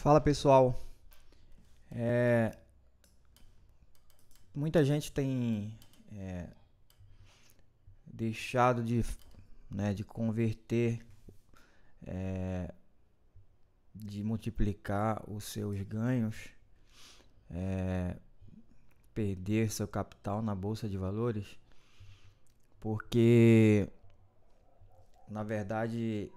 Fala pessoal, é... muita gente tem é... deixado de, né, de converter, é... de multiplicar os seus ganhos, é, perder seu capital na bolsa de valores, porque na verdade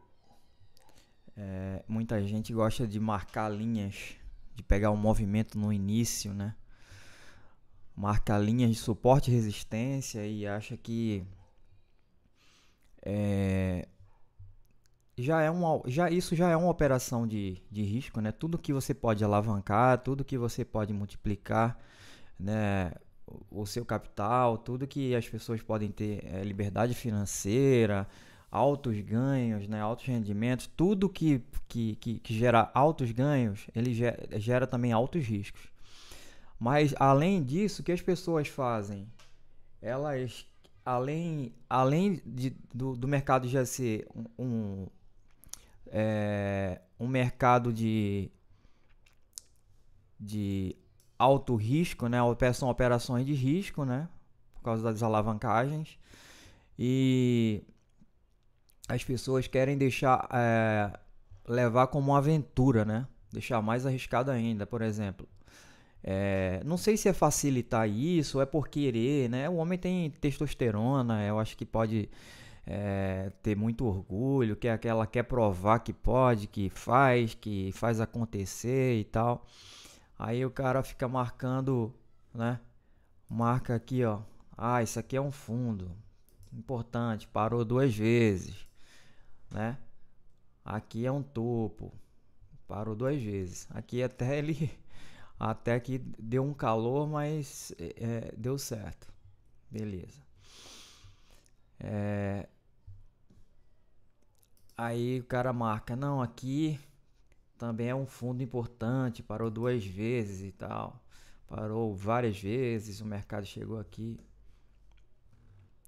é, muita gente gosta de marcar linhas, de pegar o um movimento no início, né? Marca linhas de suporte e resistência e acha que é, já é uma, já isso já é uma operação de, de risco, né? Tudo que você pode alavancar, tudo que você pode multiplicar, né? O seu capital, tudo que as pessoas podem ter é, liberdade financeira, altos ganhos, né, altos rendimentos, tudo que, que, que, que gera altos ganhos, ele gera, gera também altos riscos. Mas além disso, o que as pessoas fazem? Elas, além, além de, do, do mercado já ser um, um, é, um mercado de, de alto risco, né? São operações de risco, né? Por causa das alavancagens. E as pessoas querem deixar é, levar como uma aventura, né? Deixar mais arriscado ainda, por exemplo. É, não sei se é facilitar isso, é por querer, né? O homem tem testosterona, eu acho que pode é, ter muito orgulho, que é aquela quer provar que pode, que faz, que faz acontecer e tal. Aí o cara fica marcando, né? Marca aqui, ó. Ah, isso aqui é um fundo. Importante, parou duas vezes né? Aqui é um topo. Parou duas vezes. Aqui até ele até que deu um calor, mas é, é, deu certo. Beleza. É, aí o cara marca, não, aqui também é um fundo importante, parou duas vezes e tal. Parou várias vezes, o mercado chegou aqui.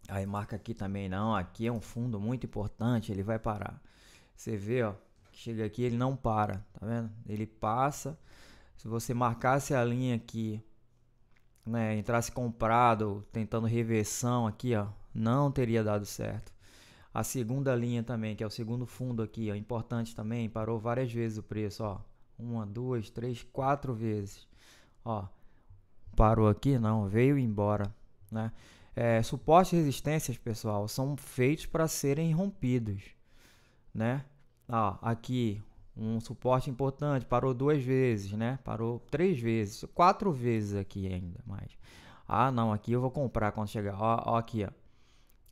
Aí marca aqui também, não, aqui é um fundo muito importante, ele vai parar. Você vê, ó, chega aqui, ele não para, tá vendo? Ele passa. Se você marcasse a linha aqui, né, entrasse comprado, tentando reversão aqui, ó, não teria dado certo. A segunda linha também, que é o segundo fundo aqui, ó, importante também, parou várias vezes o preço, ó. Uma, duas, três, quatro vezes. Ó, parou aqui, não, veio embora, né? É, suporte e resistências, pessoal, são feitos para serem rompidos, né? Ah, aqui um suporte importante, parou duas vezes, né? Parou três vezes, quatro vezes aqui ainda mais. Ah, não, aqui eu vou comprar quando chegar. Ó, ó aqui, ó.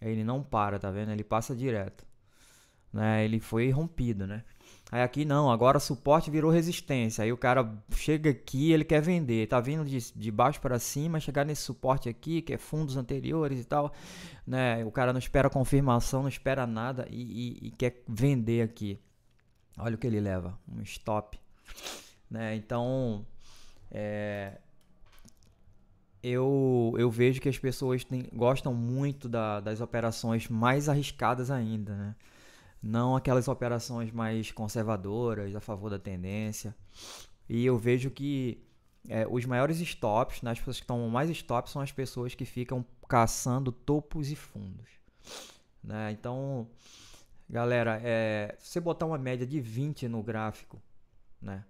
Ele não para, tá vendo? Ele passa direto né? Ele foi rompido, né? Aí aqui não, agora suporte virou resistência. Aí o cara chega aqui, ele quer vender, tá vindo de, de baixo para cima, chegar nesse suporte aqui, que é fundos anteriores e tal, né? O cara não espera confirmação, não espera nada e, e, e quer vender aqui. Olha o que ele leva, um stop, né? Então, é, eu, eu vejo que as pessoas têm, gostam muito da, das operações mais arriscadas ainda, né? não aquelas operações mais conservadoras, a favor da tendência. E eu vejo que é, os maiores stops, né, as pessoas que tomam mais stops são as pessoas que ficam caçando topos e fundos. Né? Então, galera, é, se você botar uma média de 20 no gráfico, né?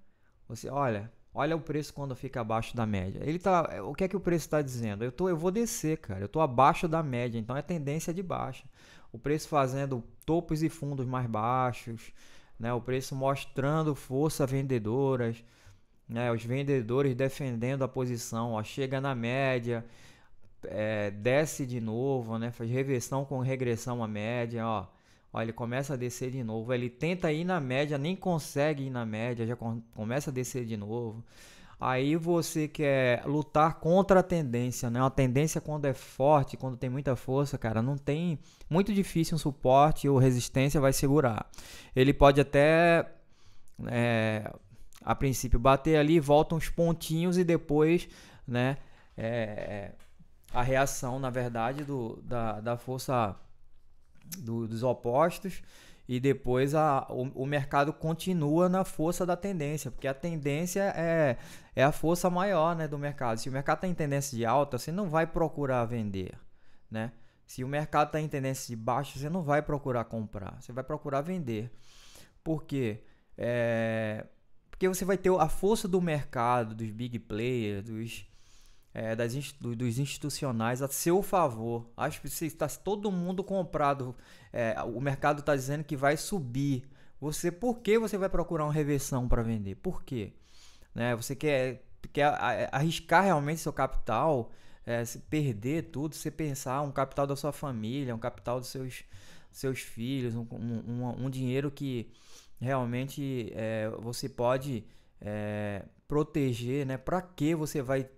Você olha, olha o preço quando fica abaixo da média. Ele tá, é, o que é que o preço está dizendo? Eu tô, eu vou descer, cara. Eu tô abaixo da média, então é tendência de baixa o preço fazendo topos e fundos mais baixos, né? o preço mostrando força vendedoras, né? os vendedores defendendo a posição, ó, chega na média, é, desce de novo, né? faz reversão com regressão à média, ó. ó, ele começa a descer de novo, ele tenta ir na média, nem consegue ir na média, já começa a descer de novo aí você quer é lutar contra a tendência, né? a tendência quando é forte, quando tem muita força, cara, não tem muito difícil um suporte ou resistência vai segurar. Ele pode até é, a princípio bater ali, volta uns pontinhos e depois, né? É, a reação, na verdade, do, da, da força do, dos opostos e depois a, o, o, mercado continua na força da tendência, porque a tendência é, é a força maior né, do mercado. Se o mercado está em tendência de alta, você não vai procurar vender, né? Se o mercado está em tendência de baixa, você não vai procurar comprar, você vai procurar vender. Por quê? É, porque você vai ter a força do mercado, dos big players, dos é, das, dos institucionais a seu favor. Acho que está todo mundo comprado. É, o mercado está dizendo que vai subir. Você, por que você vai procurar uma reversão para vender? Por quê? Né? Você quer, quer arriscar realmente seu capital, é, se perder tudo, você pensar um capital da sua família, um capital dos seus, seus filhos, um, um, um dinheiro que realmente é, você pode é, proteger, né? Para que você vai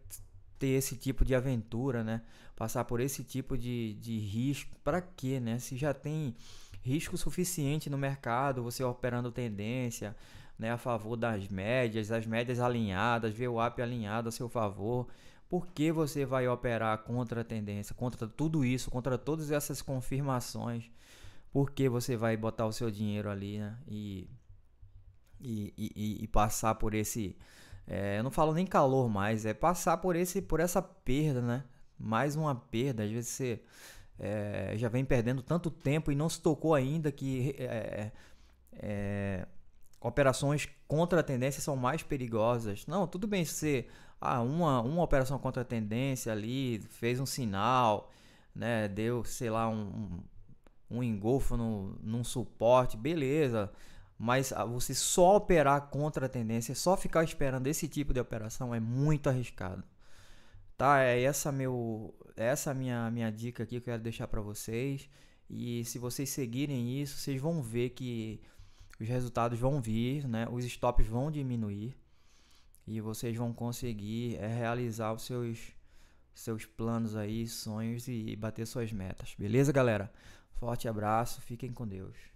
ter esse tipo de aventura, né? Passar por esse tipo de, de risco, para quê, né? Se já tem risco suficiente no mercado, você operando tendência, né, a favor das médias, as médias alinhadas, ver o app alinhado a seu favor, por que você vai operar contra a tendência, contra tudo isso, contra todas essas confirmações? Por que você vai botar o seu dinheiro ali, né? E e, e, e passar por esse é, eu não falo nem calor mais, é passar por esse, por essa perda, né? Mais uma perda. Às vezes você é, já vem perdendo tanto tempo e não se tocou ainda que é, é, é operações contra a tendência são mais perigosas. Não, tudo bem se ah, uma, uma operação contra a tendência ali fez um sinal, né? Deu, sei lá, um, um engolfo no, num suporte, beleza. Mas ah, você só operar contra a tendência, só ficar esperando esse tipo de operação é muito arriscado. Tá? É essa meu, essa minha minha dica aqui que eu quero deixar para vocês. E se vocês seguirem isso, vocês vão ver que os resultados vão vir, né? Os stops vão diminuir e vocês vão conseguir é, realizar os seus seus planos aí, sonhos e bater suas metas. Beleza, galera? Forte abraço, fiquem com Deus.